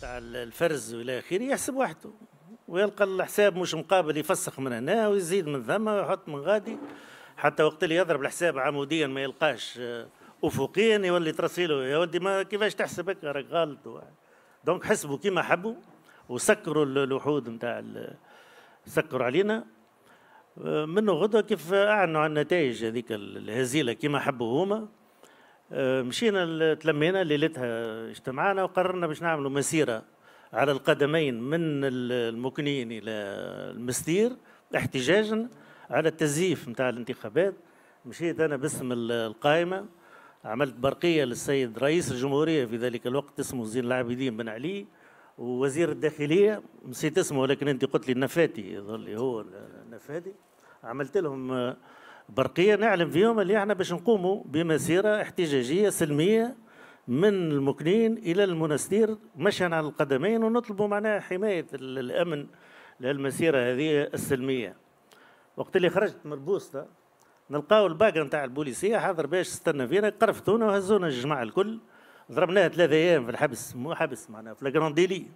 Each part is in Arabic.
تاع الفرز والى اخره يحسب وحده ويلقى الحساب مش مقابل يفسخ من هنا ويزيد من ثم ويحط من غادي حتى وقت اللي يضرب الحساب عموديا ما يلقاش آه، افقيا يولي ترسيله يا ولدي ما كيفاش تحسب هكا راك غلط دونك حسبوا كيما حبوا وسكروا الوحود نتاع سكروا علينا آه، منه غدوه كيف اعلنوا عن النتائج هذيك الهزيله كيما حبوا هما آه، مشينا تلمينا ليلتها اجتمعنا وقررنا باش نعملوا مسيره على القدمين من المكنين الى المستير احتجاجا على التزييف نتاع الانتخابات مشيت انا باسم القائمه عملت برقيه للسيد رئيس الجمهوريه في ذلك الوقت اسمه زين العابدين بن علي ووزير الداخليه نسيت اسمه ولكن انت قلت لي النفاتي يظل هو النفاتي عملت لهم برقيه نعلم فيهم اللي احنا باش نقوموا بمسيره احتجاجيه سلميه من المكنين الى المنستير مشيا على القدمين ونطلبوا معناها حمايه الامن للمسيره هذه السلميه وقت اللي خرجت من البوسطه نلقاو الباقر نتاع البوليسيه حاضر باش استنى فينا قرفتونا وهزونا الجماعه الكل ضربناها ثلاثة ايام في الحبس مو حبس معناها في لاكرونديلي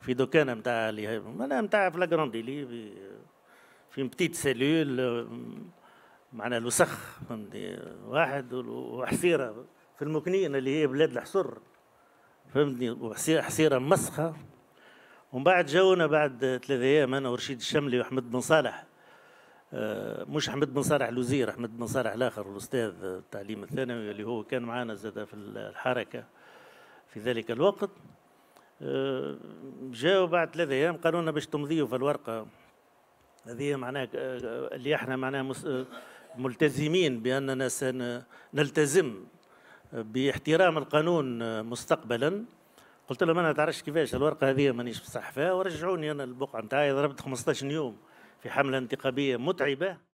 في دوكانه نتاع اللي معناها نتاع في لاكرونديلي في في بتيت سيلول معنا الوسخ فهمتني واحد وحسيره في المكنين اللي هي بلاد الحصر فهمتني وحسيره حسيره مسخه ومن بعد جاونا بعد ثلاثة ايام انا ورشيد الشملي واحمد بن صالح آه، مش احمد بن صالح الوزير احمد بن صالح الاخر الاستاذ التعليم الثانوي اللي هو كان معنا زاد في الحركه في ذلك الوقت آه، جاوا بعد ثلاثة ايام قالوا لنا باش تمضيوا في الورقه هذه معناها آه، اللي احنا معناها مس... ملتزمين بأننا سنلتزم باحترام القانون مستقبلا قلت لهم انا تعرفش كيفاش الورقه هذه مانيش فيها ورجعوني انا البقعه نتاعي ضربت 15 يوم في حمله انتقابيه متعبه